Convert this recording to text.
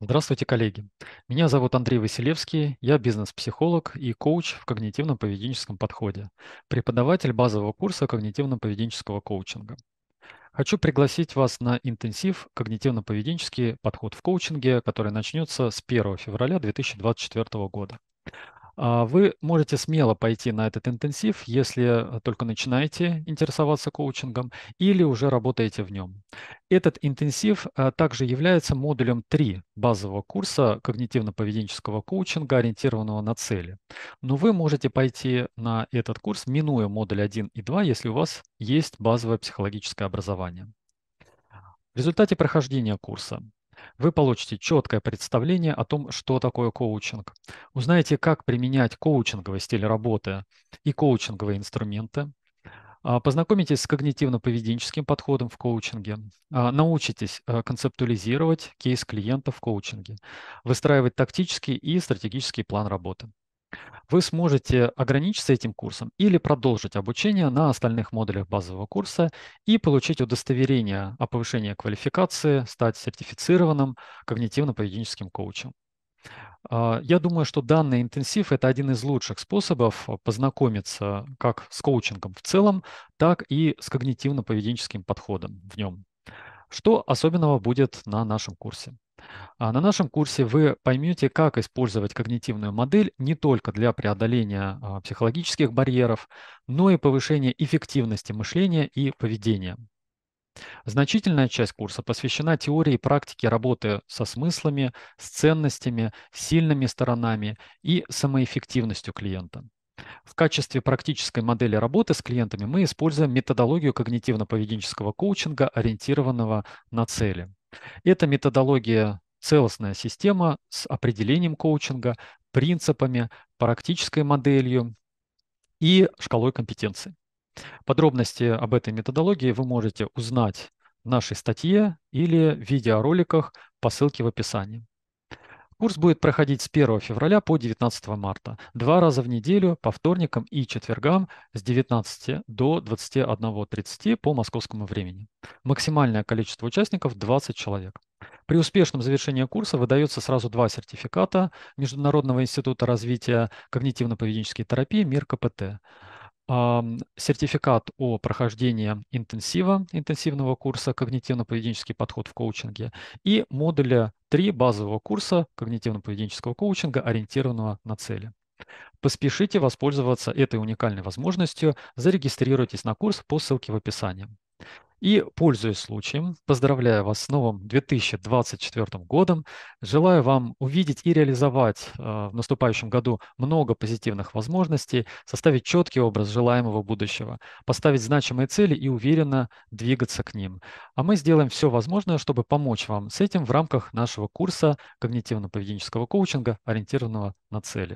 Здравствуйте, коллеги. Меня зовут Андрей Василевский, я бизнес-психолог и коуч в когнитивно-поведенческом подходе, преподаватель базового курса когнитивно-поведенческого коучинга. Хочу пригласить вас на интенсив «Когнитивно-поведенческий подход в коучинге», который начнется с 1 февраля 2024 года. А вы можете смело пойти на этот интенсив, если только начинаете интересоваться коучингом или уже работаете в нем. Этот интенсив а, также является модулем 3 базового курса когнитивно-поведенческого коучинга, ориентированного на цели. Но вы можете пойти на этот курс, минуя модуль 1 и 2, если у вас есть базовое психологическое образование. В результате прохождения курса вы получите четкое представление о том, что такое коучинг. Узнаете, как применять коучинговый стиль работы и коучинговые инструменты. А, познакомитесь с когнитивно-поведенческим подходом в коучинге, а, научитесь э, концептуализировать кейс клиента в коучинге, выстраивать тактический и стратегический план работы. Вы сможете ограничиться этим курсом или продолжить обучение на остальных модулях базового курса и получить удостоверение о повышении квалификации, стать сертифицированным когнитивно-поведенческим коучем. А, я думаю, что данный интенсив – это один из лучших способов а, познакомиться как с коучингом в целом, так и с когнитивно-поведенческим подходом в нем. Что особенного будет на нашем курсе? А на нашем курсе вы поймете, как использовать когнитивную модель не только для преодоления а, психологических барьеров, но и повышения эффективности мышления и поведения. Значительная часть курса посвящена теории и практике работы со смыслами, с ценностями, сильными сторонами и самоэффективностью клиента. В качестве практической модели работы с клиентами мы используем методологию когнитивно-поведенческого коучинга, ориентированного на цели. Эта методология целостная система с определением коучинга, принципами, практической моделью и шкалой компетенций. Подробности об этой методологии вы можете узнать в нашей статье или в видеороликах по ссылке в описании. Курс будет проходить с 1 февраля по 19 марта, два раза в неделю по вторникам и четвергам с 19 до 21.30 по московскому времени. Максимальное количество участников 20 человек. При успешном завершении курса выдается сразу два сертификата Международного института развития когнитивно-поведенческой терапии МИР КПТ. Сертификат о прохождении интенсива, интенсивного курса «Когнитивно-поведенческий подход в коучинге» и модуля 3 базового курса когнитивно-поведенческого коучинга, ориентированного на цели. Поспешите воспользоваться этой уникальной возможностью, зарегистрируйтесь на курс по ссылке в описании. И, пользуясь случаем, поздравляю вас с новым 2024 годом. Желаю вам увидеть и реализовать э, в наступающем году много позитивных возможностей, составить четкий образ желаемого будущего, поставить значимые цели и уверенно двигаться к ним. А мы сделаем все возможное, чтобы помочь вам с этим в рамках нашего курса когнитивно-поведенческого коучинга, ориентированного на цели.